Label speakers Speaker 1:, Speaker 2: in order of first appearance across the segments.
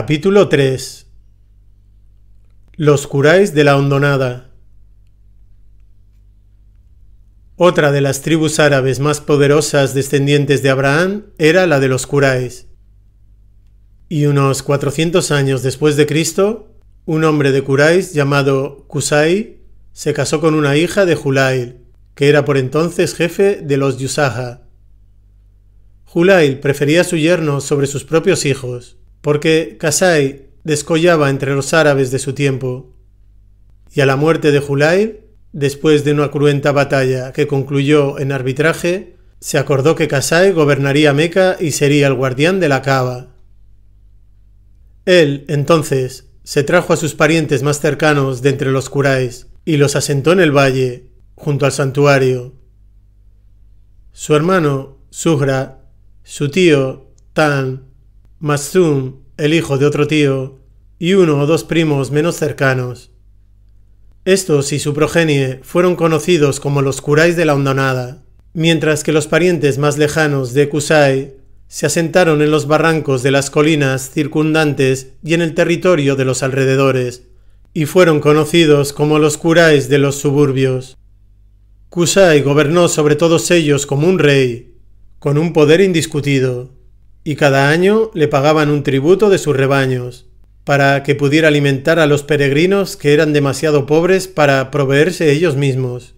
Speaker 1: Capítulo 3 Los curáis de la hondonada Otra de las tribus árabes más poderosas descendientes de Abraham era la de los curáis. Y unos 400 años después de Cristo, un hombre de Curáis llamado Kusai se casó con una hija de Julail, que era por entonces jefe de los Yusaja. Julail prefería a su yerno sobre sus propios hijos porque Kasai descollaba entre los árabes de su tiempo. Y a la muerte de Julay, después de una cruenta batalla que concluyó en arbitraje, se acordó que Kasai gobernaría Meca y sería el guardián de la cava. Él, entonces, se trajo a sus parientes más cercanos de entre los curáis y los asentó en el valle, junto al santuario. Su hermano, Sugra, su tío, Tan, Masum, el hijo de otro tío, y uno o dos primos menos cercanos. Estos y su progenie fueron conocidos como los curáis de la Hondonada, mientras que los parientes más lejanos de Kusai se asentaron en los barrancos de las colinas circundantes y en el territorio de los alrededores, y fueron conocidos como los curáis de los suburbios. Kusai gobernó sobre todos ellos como un rey, con un poder indiscutido y cada año le pagaban un tributo de sus rebaños, para que pudiera alimentar a los peregrinos que eran demasiado pobres para proveerse ellos mismos.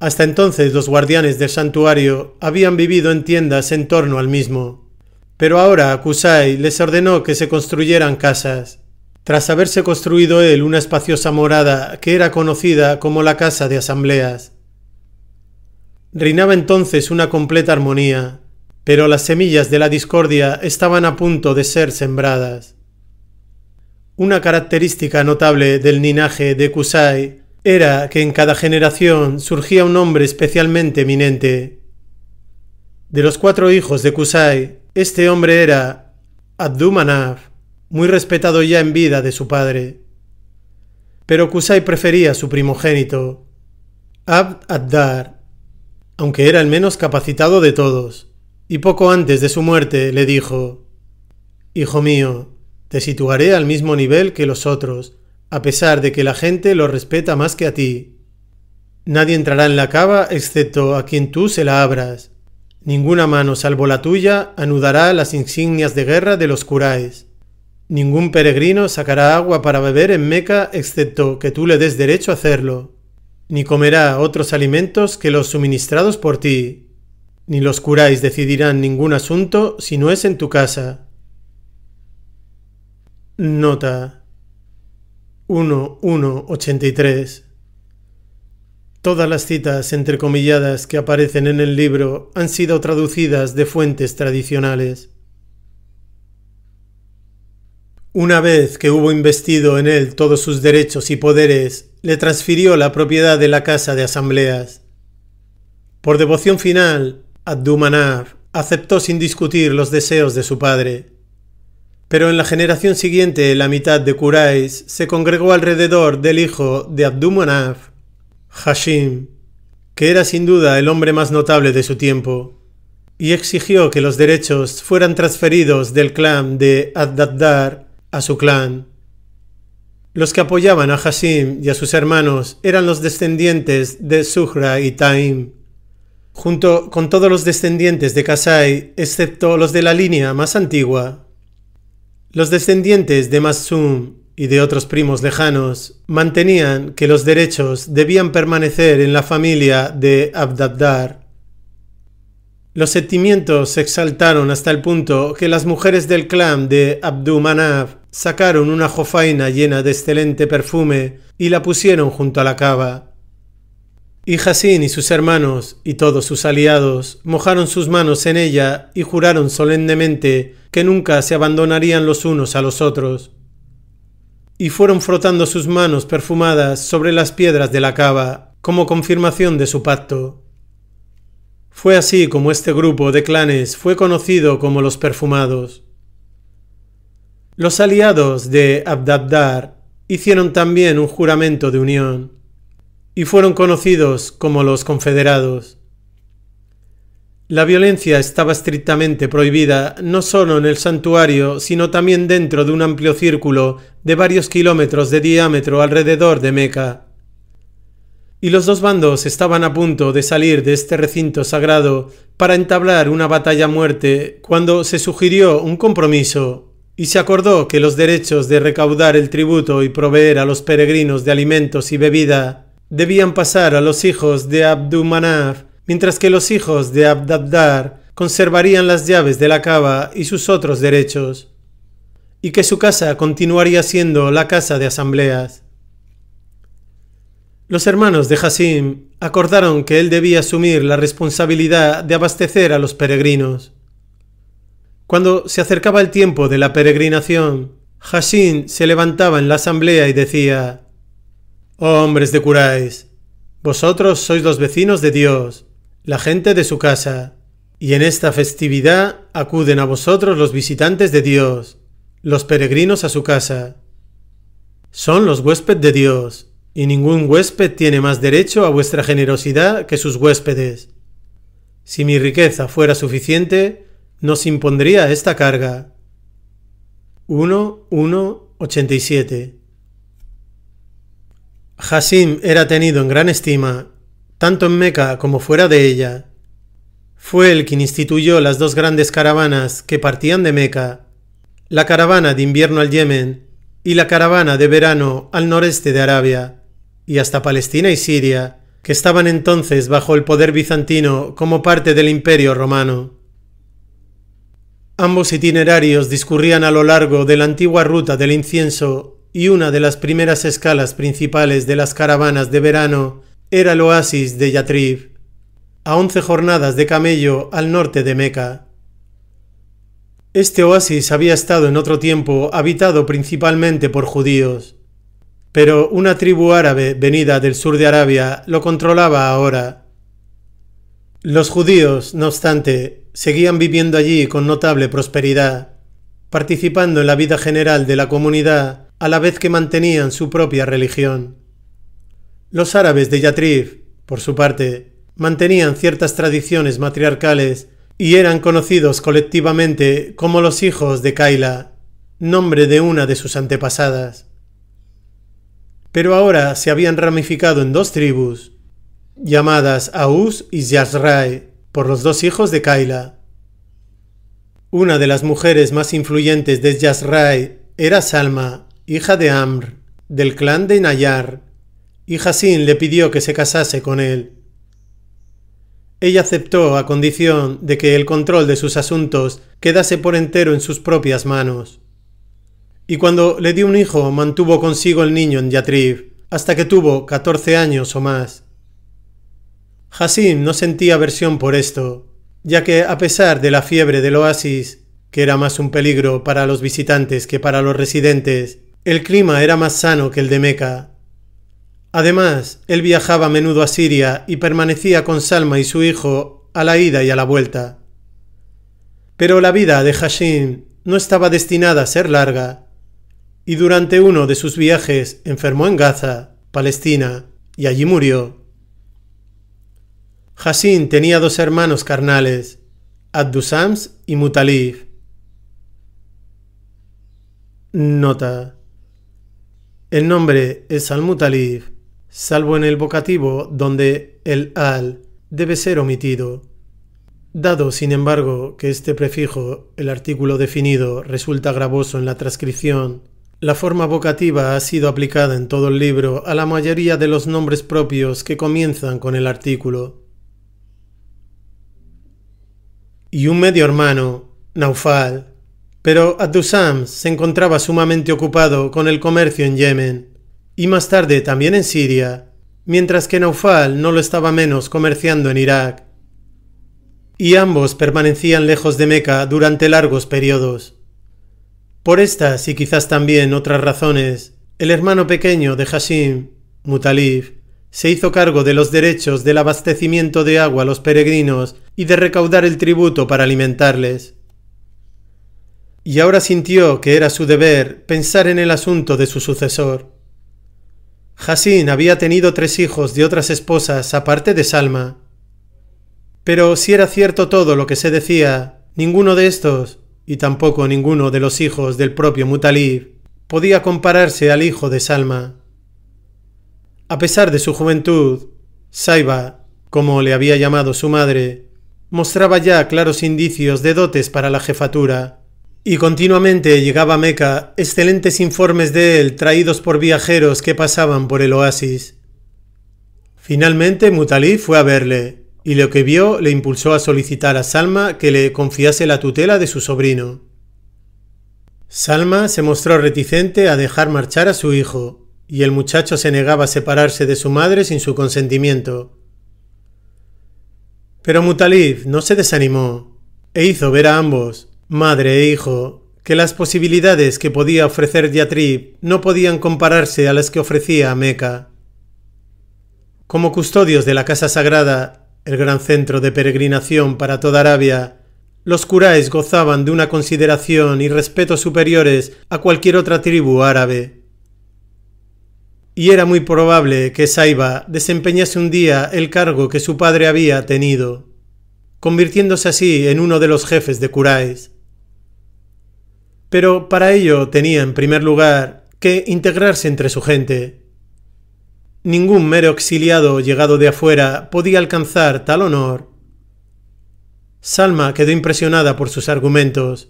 Speaker 1: Hasta entonces los guardianes del santuario habían vivido en tiendas en torno al mismo, pero ahora Kusai les ordenó que se construyeran casas, tras haberse construido él una espaciosa morada que era conocida como la Casa de Asambleas. Reinaba entonces una completa armonía, pero las semillas de la discordia estaban a punto de ser sembradas. Una característica notable del linaje de Kusai era que en cada generación surgía un hombre especialmente eminente. De los cuatro hijos de Kusai, este hombre era Abdumanaf, muy respetado ya en vida de su padre. Pero Kusai prefería a su primogénito, Abd Addar, aunque era el menos capacitado de todos y poco antes de su muerte le dijo, Hijo mío, te situaré al mismo nivel que los otros, a pesar de que la gente lo respeta más que a ti. Nadie entrará en la cava excepto a quien tú se la abras. Ninguna mano salvo la tuya anudará las insignias de guerra de los curáes. Ningún peregrino sacará agua para beber en Meca excepto que tú le des derecho a hacerlo. Ni comerá otros alimentos que los suministrados por ti ni los curáis decidirán ningún asunto si no es en tu casa. Nota 1183 Todas las citas entrecomilladas que aparecen en el libro han sido traducidas de fuentes tradicionales. Una vez que hubo investido en él todos sus derechos y poderes, le transfirió la propiedad de la casa de asambleas. Por devoción final, Abdumanaf aceptó sin discutir los deseos de su padre. Pero en la generación siguiente, la mitad de Kurais se congregó alrededor del hijo de Abdumanaf, Hashim, que era sin duda el hombre más notable de su tiempo, y exigió que los derechos fueran transferidos del clan de ad a su clan. Los que apoyaban a Hashim y a sus hermanos eran los descendientes de Suhra y Taim, junto con todos los descendientes de Kasai, excepto los de la línea más antigua. Los descendientes de Masum y de otros primos lejanos mantenían que los derechos debían permanecer en la familia de Abdaddar. Los sentimientos se exaltaron hasta el punto que las mujeres del clan de Abdumanaf sacaron una jofaina llena de excelente perfume y la pusieron junto a la cava. Y Jacín y sus hermanos y todos sus aliados mojaron sus manos en ella y juraron solemnemente que nunca se abandonarían los unos a los otros. Y fueron frotando sus manos perfumadas sobre las piedras de la cava, como confirmación de su pacto. Fue así como este grupo de clanes fue conocido como los perfumados. Los aliados de Abdabdar hicieron también un juramento de unión y fueron conocidos como los confederados. La violencia estaba estrictamente prohibida no solo en el santuario, sino también dentro de un amplio círculo de varios kilómetros de diámetro alrededor de Meca. Y los dos bandos estaban a punto de salir de este recinto sagrado para entablar una batalla muerte cuando se sugirió un compromiso y se acordó que los derechos de recaudar el tributo y proveer a los peregrinos de alimentos y bebida debían pasar a los hijos de Abdumanaf, mientras que los hijos de Abdabdar conservarían las llaves de la cava y sus otros derechos, y que su casa continuaría siendo la casa de asambleas. Los hermanos de Hasim acordaron que él debía asumir la responsabilidad de abastecer a los peregrinos. Cuando se acercaba el tiempo de la peregrinación, Hasim se levantaba en la asamblea y decía, Hombres de Curáis, vosotros sois los vecinos de Dios, la gente de su casa, y en esta festividad acuden a vosotros los visitantes de Dios, los peregrinos a su casa. Son los huéspedes de Dios, y ningún huésped tiene más derecho a vuestra generosidad que sus huéspedes. Si mi riqueza fuera suficiente, nos impondría esta carga. 1.1.87 Hasim era tenido en gran estima, tanto en Meca como fuera de ella. Fue el quien instituyó las dos grandes caravanas que partían de Meca, la caravana de invierno al Yemen y la caravana de verano al noreste de Arabia, y hasta Palestina y Siria, que estaban entonces bajo el poder bizantino como parte del imperio romano. Ambos itinerarios discurrían a lo largo de la antigua ruta del incienso y una de las primeras escalas principales de las caravanas de verano era el oasis de Yatrib, a once jornadas de camello al norte de Meca. Este oasis había estado en otro tiempo habitado principalmente por judíos, pero una tribu árabe venida del sur de Arabia lo controlaba ahora. Los judíos, no obstante, seguían viviendo allí con notable prosperidad, participando en la vida general de la comunidad a la vez que mantenían su propia religión. Los árabes de Yatrib, por su parte, mantenían ciertas tradiciones matriarcales y eran conocidos colectivamente como los hijos de Kaila, nombre de una de sus antepasadas. Pero ahora se habían ramificado en dos tribus, llamadas Aus y Yasrai, por los dos hijos de Kaila. Una de las mujeres más influyentes de Yasrai era Salma, hija de Amr, del clan de Nayar, y Hasín le pidió que se casase con él. Ella aceptó a condición de que el control de sus asuntos quedase por entero en sus propias manos. Y cuando le dio un hijo, mantuvo consigo el niño en Yatrib, hasta que tuvo 14 años o más. Hassim no sentía aversión por esto, ya que a pesar de la fiebre del oasis, que era más un peligro para los visitantes que para los residentes, el clima era más sano que el de Meca. Además, él viajaba a menudo a Siria y permanecía con Salma y su hijo a la ida y a la vuelta. Pero la vida de Hashim no estaba destinada a ser larga, y durante uno de sus viajes enfermó en Gaza, Palestina, y allí murió. Hashim tenía dos hermanos carnales, Abdusams y Mutalif. Nota. El nombre es al-Mutalib, salvo en el vocativo donde el al debe ser omitido. Dado, sin embargo, que este prefijo, el artículo definido, resulta gravoso en la transcripción, la forma vocativa ha sido aplicada en todo el libro a la mayoría de los nombres propios que comienzan con el artículo. Y un medio hermano, Naufal, pero ad se encontraba sumamente ocupado con el comercio en Yemen y más tarde también en Siria, mientras que Naufal no lo estaba menos comerciando en Irak. Y ambos permanecían lejos de Meca durante largos periodos. Por estas y quizás también otras razones, el hermano pequeño de Hashim, Mutalif, se hizo cargo de los derechos del abastecimiento de agua a los peregrinos y de recaudar el tributo para alimentarles y ahora sintió que era su deber pensar en el asunto de su sucesor. Hasín había tenido tres hijos de otras esposas aparte de Salma. Pero si era cierto todo lo que se decía, ninguno de estos, y tampoco ninguno de los hijos del propio Mutalib, podía compararse al hijo de Salma. A pesar de su juventud, Saiba, como le había llamado su madre, mostraba ya claros indicios de dotes para la jefatura. Y continuamente llegaba a Meca excelentes informes de él traídos por viajeros que pasaban por el oasis. Finalmente Mutalif fue a verle, y lo que vio le impulsó a solicitar a Salma que le confiase la tutela de su sobrino. Salma se mostró reticente a dejar marchar a su hijo, y el muchacho se negaba a separarse de su madre sin su consentimiento. Pero Mutalif no se desanimó e hizo ver a ambos, Madre e hijo, que las posibilidades que podía ofrecer Yatrib no podían compararse a las que ofrecía Meca. Como custodios de la Casa Sagrada, el gran centro de peregrinación para toda Arabia, los curáis gozaban de una consideración y respeto superiores a cualquier otra tribu árabe. Y era muy probable que Saiba desempeñase un día el cargo que su padre había tenido, convirtiéndose así en uno de los jefes de curáis. Pero para ello tenía en primer lugar que integrarse entre su gente. Ningún mero exiliado llegado de afuera podía alcanzar tal honor. Salma quedó impresionada por sus argumentos.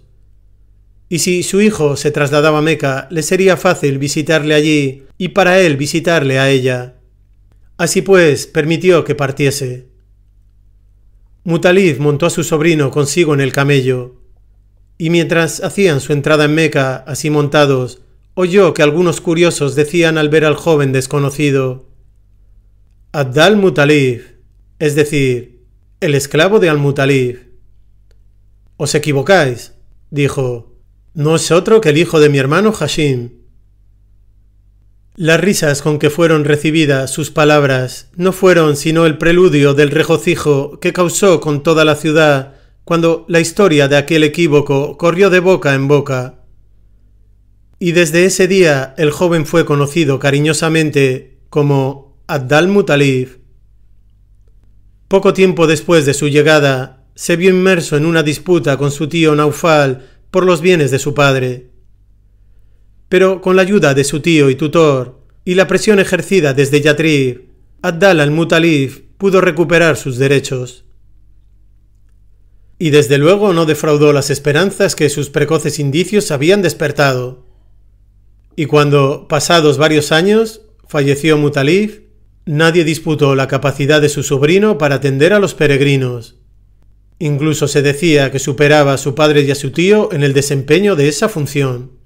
Speaker 1: Y si su hijo se trasladaba a Meca, le sería fácil visitarle allí y para él visitarle a ella. Así pues, permitió que partiese. Mutaliz montó a su sobrino consigo en el camello. Y mientras hacían su entrada en Meca, así montados, oyó que algunos curiosos decían al ver al joven desconocido, Abdal Mutalif, es decir, el esclavo de al mutalif Os equivocáis, dijo, no es otro que el hijo de mi hermano Hashim. Las risas con que fueron recibidas sus palabras no fueron sino el preludio del regocijo que causó con toda la ciudad cuando la historia de aquel equívoco corrió de boca en boca. Y desde ese día el joven fue conocido cariñosamente como Abdal Mutalif. Poco tiempo después de su llegada, se vio inmerso en una disputa con su tío Naufal por los bienes de su padre. Pero con la ayuda de su tío y tutor, y la presión ejercida desde Yatrib, Abdal al mutalif pudo recuperar sus derechos y desde luego no defraudó las esperanzas que sus precoces indicios habían despertado. Y cuando, pasados varios años, falleció Mutalif, nadie disputó la capacidad de su sobrino para atender a los peregrinos. Incluso se decía que superaba a su padre y a su tío en el desempeño de esa función.